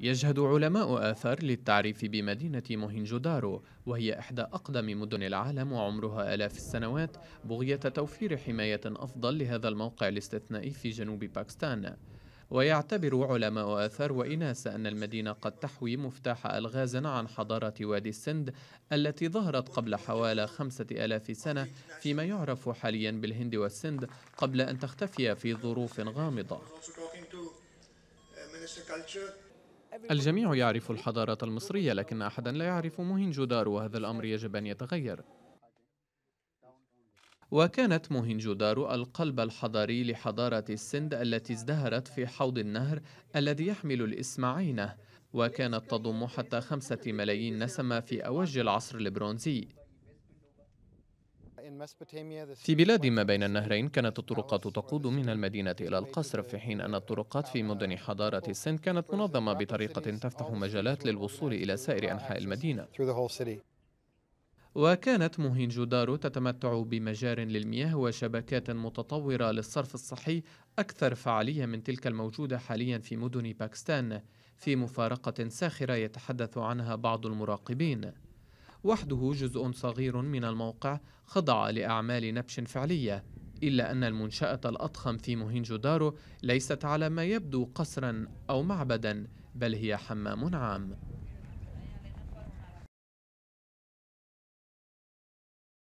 يجهد علماء آثار للتعريف بمدينة موهنجودارو وهي إحدى أقدم مدن العالم وعمرها آلاف السنوات بغية توفير حماية أفضل لهذا الموقع الاستثنائي في جنوب باكستان ويعتبر علماء آثار وإناس أن المدينة قد تحوي مفتاح ألغاز عن حضارة وادي السند التي ظهرت قبل حوالي خمسة آلاف سنة فيما يعرف حاليا بالهند والسند قبل أن تختفي في ظروف غامضة. الجميع يعرف الحضارة المصرية لكن أحدا لا يعرف موهنجو وهذا الأمر يجب أن يتغير وكانت موهنجو القلب الحضاري لحضارة السند التي ازدهرت في حوض النهر الذي يحمل الاسم عينه وكانت تضم حتى خمسة ملايين نسمة في أوج العصر البرونزي في بلاد ما بين النهرين كانت الطرقات تقود من المدينة إلى القصر في حين أن الطرقات في مدن حضارة السن كانت منظمة بطريقة تفتح مجالات للوصول إلى سائر أنحاء المدينة وكانت موهينجو تتمتع بمجار للمياه وشبكات متطورة للصرف الصحي أكثر فعالية من تلك الموجودة حاليا في مدن باكستان في مفارقة ساخرة يتحدث عنها بعض المراقبين وحده جزء صغير من الموقع خضع لأعمال نبش فعلية إلا أن المنشأة الأضخم في موهينجو دارو ليست على ما يبدو قصرا أو معبدا بل هي حمام عام